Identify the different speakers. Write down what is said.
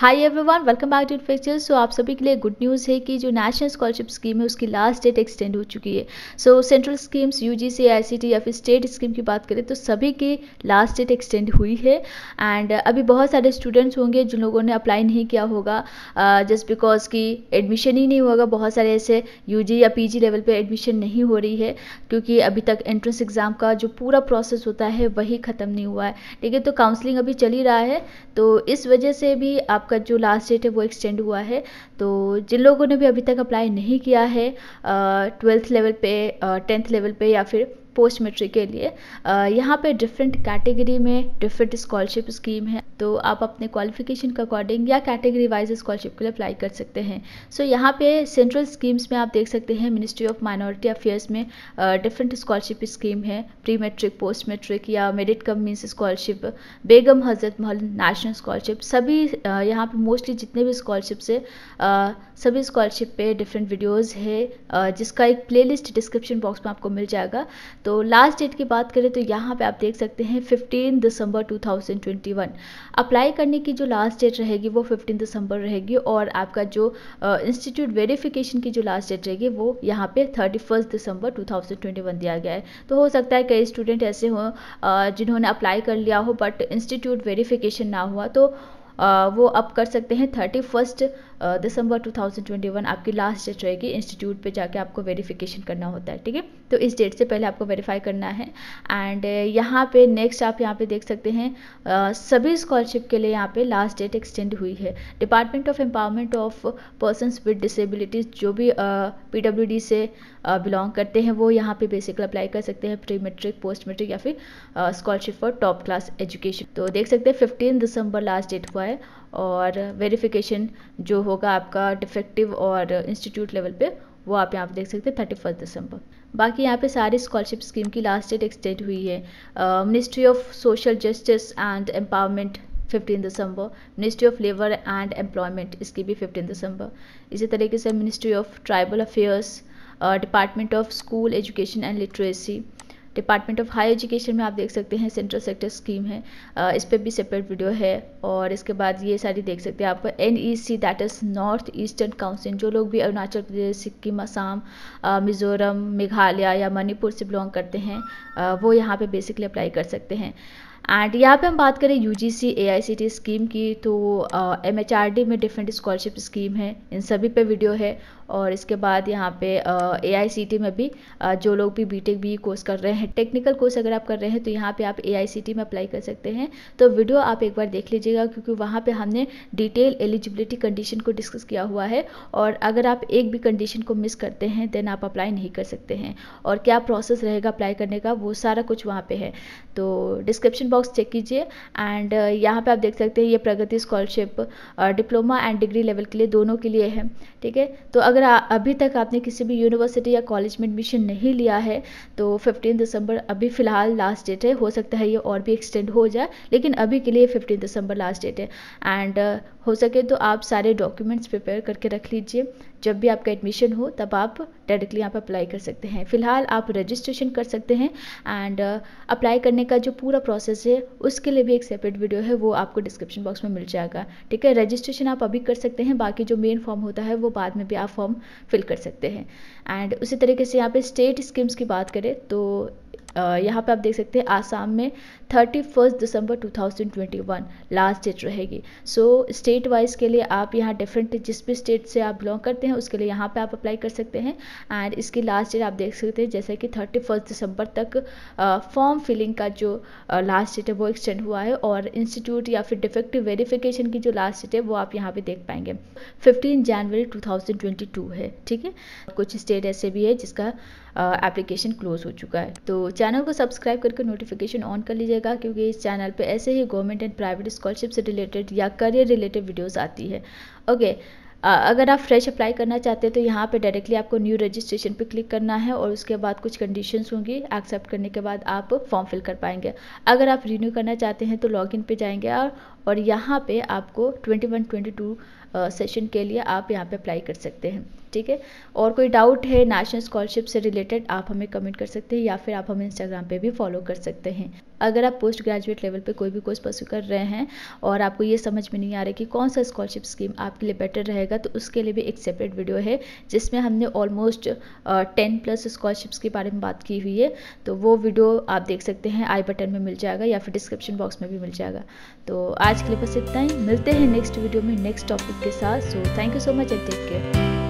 Speaker 1: hi everyone welcome back to infecture so आप सभी के लिए गुड न्यूज़ है कि जो नेशनल स्कॉलरशिप स्कीम है उसकी लास्ट डेट एक्सटेंड हो चुकी है so central schemes UGC ICT या फिर स्टेट स्कीम की बात करें तो सभी की लास्ट डेट एक्सटेंड हुई है एंड अभी बहुत सारे स्टूडेंट्स होंगे जिन लोगों ने अप्लाई नहीं किया होगा जस्ट बिकॉज की एडमिशन ही नहीं होगा बहुत सारे ऐसे यू या पी लेवल पर एडमिशन नहीं हो रही है क्योंकि अभी तक एंट्रेंस एग्ज़ाम का जो पूरा प्रोसेस होता है वही ख़त्म नहीं हुआ है ठीक है तो काउंसलिंग अभी चल ही रहा है तो इस वजह से भी आप आपका जो लास्ट डेट है वो एक्सटेंड हुआ है तो जिन लोगों ने भी अभी तक अप्लाई नहीं किया है ट्वेल्थ लेवल पे टेंथ लेवल पे या फिर पोस्ट मेट्रिक के लिए यहाँ पे डिफरेंट कैटेगरी में डिफरेंट स्कॉलरशिप स्कीम है तो आप अपने क्वालिफिकेशन के अकॉर्डिंग या कैटेगरी वाइज स्कॉलरशिप के लिए अप्लाई कर सकते हैं सो so, यहाँ पे सेंट्रल स्कीम्स में आप देख सकते हैं मिनिस्ट्री ऑफ माइनॉरिटी अफेयर्स में डिफरेंट स्कॉलरशिप स्कीम है प्री मेट्रिक पोस्ट मेट्रिक या मेडिट कम मीन्स स्कॉलरशिप बेगम हजरत महल नेशनल स्कॉलरशिप सभी यहाँ पे मोस्टली जितने भी स्कॉलरशिप्स है सभी स्कॉलरशिप पे डिफरेंट वीडियोज़ है जिसका एक प्लेलिस्ट डिस्क्रिप्शन बॉक्स में आपको मिल जाएगा तो लास्ट डेट की बात करें तो यहाँ पर आप देख सकते हैं फिफ्टीन दिसंबर टू अप्लाई करने की जो लास्ट डेट रहेगी वो फिफ्टीन दिसंबर रहेगी और आपका जो इंस्टीट्यूट वेरिफिकेशन की जो लास्ट डेट रहेगी वो यहाँ पे thirty first December two thousand twenty one दिया गया है तो हो सकता है कई स्टूडेंट ऐसे हों जिन्होंने अप्लाई कर लिया हो बट इंस्टीट्यूट वेरीफिकेशन ना हुआ तो वो आप कर सकते हैं thirty first December two thousand twenty one आपकी लास्ट डेट रहेगी इंस्टीट्यूट पे जाके आपको वेरिफिकेशन करना होता है ठीक है तो इस डेट से पहले आपको वेरीफाई करना है एंड यहाँ पे नेक्स्ट आप यहाँ पे देख सकते हैं uh, सभी स्कॉलरशिप के लिए यहाँ पे लास्ट डेट एक्सटेंड हुई है department of empowerment of person with disabilities जो भी पी uh, से बिलोंग करते हैं वो यहाँ पे बेसिकली अप्लाई कर सकते हैं प्री मेट्रिक पोस्ट मेट्रिक या फिर scholarship for top class education तो देख सकते हैं फिफ्टीन दिसंबर लास्ट डेट हुआ है और वेरीफिकेशन जो होगा आपका डिफेक्टिव और इंस्टीट्यूट लेवल पे वो आप यहाँ पे देख सकते हैं थर्टी फर्स्ट दिसंबर बाकी यहाँ पे सारी स्कॉलरशिप स्कीम की लास्ट डेट एक्सटेंड हुई है ministry of social justice and empowerment 15 दिसंबर ministry of labour and employment इसकी भी 15 दिसंबर इसी तरीके से ministry of tribal affairs department of school education and literacy department of high education में आप देख सकते हैं सेंट्रल सेक्टर स्कीम है इस पर भी सेपरेट वीडियो है और इसके बाद ये सारी देख सकते हैं आप N E C that is North Eastern Council जो लोग भी अरुणाचल प्रदेश सिक्किम असम मिज़ोरम मेघालय या मणिपुर से बिलोंग करते हैं वो यहाँ पे बेसिकली अप्लाई कर सकते हैं एंड यहाँ पे हम बात करें U G C A I C T scheme की तो एम एच आर डी में डिफरेंट स्कॉलरशिप स्कीम है इन सभी पे वीडियो है और इसके बाद यहाँ पे ए आई में भी जो लोग भी बी टेक कोर्स कर रहे हैं टेक्निकल कोर्स अगर आप कर रहे हैं तो यहाँ पे आप ए आई में अप्लाई कर सकते हैं तो वीडियो आप एक बार देख लीजिएगा क्योंकि वहाँ पर हमने डिटेल एलिजिबिलिटी कंडीशन को डिस्कस किया हुआ है और अगर आप एक भी कंडीशन को मिस करते हैं देन आप अप्लाई नहीं कर सकते हैं और क्या प्रोसेस रहेगा अप्लाई करने का वो सारा कुछ वहाँ पर है तो डिस्क्रिप्शन बॉक्स चेक कीजिए एंड यहाँ पर आप देख सकते हैं ये Pragati scholarship diploma and degree level के लिए दोनों के लिए है ठीक है तो अगर अगर अभी तक आपने किसी भी यूनिवर्सिटी या कॉलेज में एडमिशन नहीं लिया है तो फिफ्टीन दिसंबर अभी फ़िलहाल लास्ट डेट है हो सकता है ये और भी एक्सटेंड हो जाए लेकिन अभी के लिए फिफ्टीन दिसंबर लास्ट डेट है एंड uh, हो सके तो आप सारे डॉक्यूमेंट्स प्रिपेयर करके रख लीजिए जब भी आपका एडमिशन हो तब आप डायरेक्टली यहाँ पर अप्लाई कर सकते हैं फिलहाल आप रजिस्ट्रेशन कर सकते हैं एंड अप्लाई uh, करने का जो पूरा प्रोसेस है उसके लिए भी एक सेपरेट वीडियो है वो आपको डिस्क्रिप्शन बॉक्स में मिल जाएगा ठीक है रजिस्ट्रेशन आप अभी कर सकते हैं बाकी जो मेन फॉर्म होता है वो बाद में भी आप फॉर्म फॉर्म फिल कर सकते हैं एंड उसी तरीके से यहाँ पे स्टेट स्कीम्स की बात करें तो यहाँ पे आप देख सकते हैं आसाम में thirty first December 2021 last date रहेगी सो स्टेट वाइज के लिए आप यहाँ डिफरेंट जिस भी स्टेट से आप बिलोंग करते हैं उसके लिए यहाँ पे आप अप्लाई कर सकते हैं एंड इसकी लास्ट डेट आप देख सकते हैं जैसे कि थर्टी फर्स्ट दिसंबर तक फॉर्म फिलिंग का जो लास्ट डेट है वो एक्सटेंड हुआ है और इंस्टीट्यूट या फिर डिफेक्टिव वेरीफिकेशन की जो लास्ट डेट है वो आप यहाँ पर देख पाएंगे फिफ्टीन जनवरी टू है ठीक है कुछ स्टेट ऐसे भी है जिसका एप्लीकेशन क्लोज हो चुका है तो चैनल को सब्सक्राइब करके नोटिफिकेशन ऑन कर लीजिएगा क्योंकि इस चैनल पे ऐसे ही गवर्नमेंट एंड प्राइवेट स्कॉलरशिप से रिलेटेड या करियर रिलेटेड वीडियोस आती है ओके अगर आप फ्रेश अप्लाई करना चाहते हैं तो यहाँ पे डायरेक्टली आपको न्यू रजिस्ट्रेशन पे क्लिक करना है और उसके बाद कुछ कंडीशंस होंगी एक्सेप्ट करने के बाद आप फॉर्म फिल कर पाएंगे अगर आप रिन्यू करना चाहते हैं तो लॉगिन पे जाएंगे और और यहाँ पे आपको 21-22 सेशन के लिए आप यहाँ पे अप्लाई कर सकते हैं ठीक है और कोई डाउट है नेशनल स्कॉलरशिप से रिलेटेड आप हमें कमेंट कर सकते हैं या फिर आप हमें इंस्टाग्राम पे भी फॉलो कर सकते हैं अगर आप पोस्ट ग्रेजुएट लेवल पे कोई भी कोर्स परसू कर रहे हैं और आपको ये समझ में नहीं आ रहा कि कौन सा स्कॉलरशिप स्कीम आपके लिए बेटर रहेगा तो उसके लिए भी एक सेपरेट वीडियो है जिसमें हमने ऑलमोस्ट टेन प्लस स्कॉलरशिप्स के बारे में बात की हुई है तो वो वीडियो आप देख सकते हैं आई बटन में मिल जाएगा या फिर डिस्क्रिप्शन बॉक्स में भी मिल जाएगा तो आज के लिए बस इतना ही मिलते हैं नेक्स्ट वीडियो में नेक्स्ट टॉपिक के साथ so thank you so much and take care